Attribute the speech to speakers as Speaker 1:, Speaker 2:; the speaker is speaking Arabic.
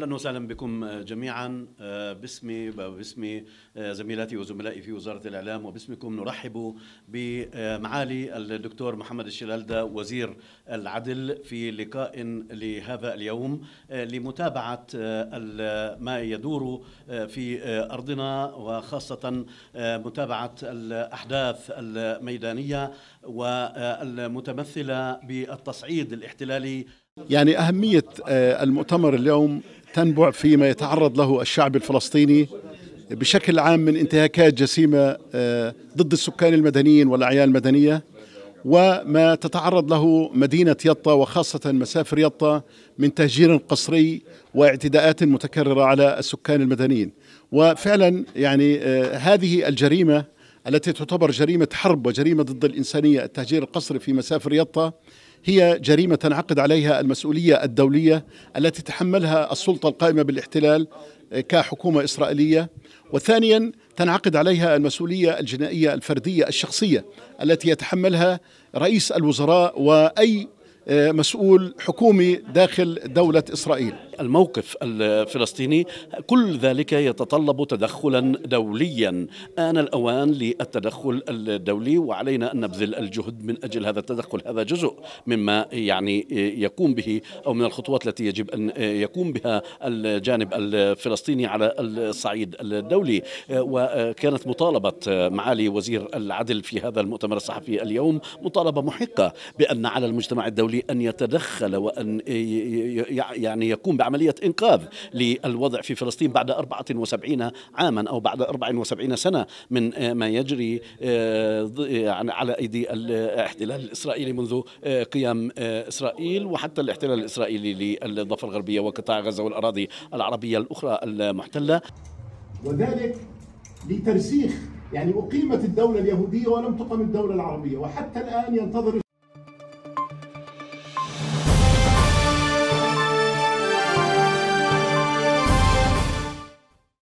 Speaker 1: اهلا وسهلا بكم آه، جميعا آه، باسمي باسم آه، زميلاتي وزملائي في وزاره الاعلام وباسمكم نرحب بمعالي الدكتور محمد الشلالده وزير العدل في لقاء لهذا اليوم لمتابعه ما يدور في ارضنا وخاصه متابعه الاحداث الميدانيه والمتمثله بالتصعيد الاحتلالي
Speaker 2: يعني أهمية آه، المؤتمر اليوم تنبع فيما يتعرض له الشعب الفلسطيني بشكل عام من انتهاكات جسيمة آه، ضد السكان المدنيين والأعيان المدنية وما تتعرض له مدينة يطا وخاصة مسافر يطا من تهجير قصري واعتداءات متكررة على السكان المدنيين وفعلا يعني آه، هذه الجريمة التي تعتبر جريمة حرب وجريمة ضد الإنسانية التهجير القصري في مسافر يطا هي جريمة تنعقد عليها المسؤولية الدولية التي تحملها السلطة القائمة بالاحتلال آه، كحكومة إسرائيلية وثانيا تنعقد عليها المسؤولية الجنائية الفردية الشخصية التي يتحملها رئيس الوزراء وأي مسؤول حكومي داخل دولة إسرائيل الموقف الفلسطيني
Speaker 1: كل ذلك يتطلب تدخلا دوليا آن الأوان للتدخل الدولي وعلينا أن نبذل الجهد من أجل هذا التدخل هذا جزء مما يعني يقوم به أو من الخطوات التي يجب أن يقوم بها الجانب الفلسطيني على الصعيد الدولي وكانت مطالبة معالي وزير العدل في هذا المؤتمر الصحفي اليوم مطالبة محقة بأن على المجتمع الدولي بأن يتدخل وأن يعني يقوم بعملية إنقاذ للوضع في فلسطين بعد 74 عاما أو بعد 74 سنة من آه، ما يجري آه، يعني على أيدي الاحتلال الإسرائيلي منذ آه، قيام إسرائيل وحتى الاحتلال الإسرائيلي للضفة الغربية وقطاع غزة والأراضي العربية الأخرى المحتلة
Speaker 2: وذلك لترسيخ يعني أقيمت الدولة اليهودية ولم تقم الدولة العربية وحتى الآن ينتظر